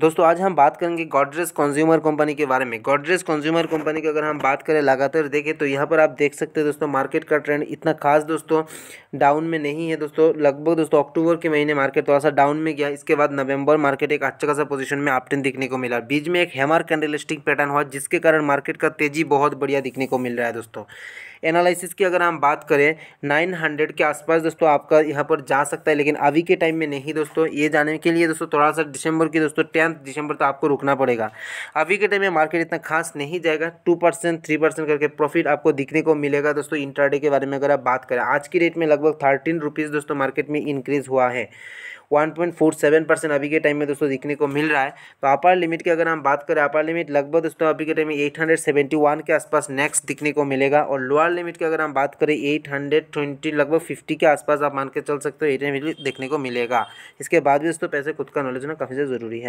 दोस्तों आज हम बात करेंगे गॉडरेज कंज्यूमर कंपनी के बारे में गॉडरेज कंज्यूमर कंपनी की अगर हम बात करें लगातार देखें तो यहाँ पर आप देख सकते हैं दोस्तों मार्केट का ट्रेंड इतना खास दोस्तों डाउन में नहीं है दोस्तों लगभग दोस्तों अक्टूबर के महीने मार्केट थोड़ा सा डाउन में गया इसके बाद नवंबर मार्केट एक अच्छा खासा पोजिशन में आपटेन देखने को मिला बीच में एक हेमर कैंडलिस्टिक पैटर्न हुआ जिसके कारण मार्केट का तेजी बहुत बढ़िया दिखने को मिल रहा है दोस्तों एनालिसिस की अगर हम बात करें 900 के आसपास दोस्तों आपका यहाँ पर जा सकता है लेकिन अभी के टाइम में नहीं दोस्तों ये जाने के लिए दोस्तों थोड़ा सा दिसंबर की दोस्तों टेंथ दिसंबर तक तो आपको रुकना पड़ेगा अभी के टाइम में मार्केट इतना खास नहीं जाएगा टू परसेंट थ्री परसेंट करके प्रॉफिट आपको दिखने को मिलेगा दोस्तों इंटरडे के बारे में अगर आप बात करें आज की डेट में लगभग थर्टीन रुपीज़ दोस्तों मार्केट में इंक्रीज़ हुआ है one point four seven percent अभी के टाइम में दोस्तों दिखने को मिल रहा है तो अपर लिमिट की अगर हम बात करें अपर लिमिट लगभग दोस्तों अभी के टाइम में एट हंड्रेड सेवेंटी वन के आसपास नेक्स्ट दिखने को मिलेगा और लोअर लिमिट की अगर हम बात करें एट हंड्रेड ट्वेंटी लगभग फिफ्टी के आसपास आप मान के चल सकते हो एट देखने को मिलेगा इसके बाद भी दोस्तों पैसे खुद का नॉलेज होना काफ़ी ज़रूरी है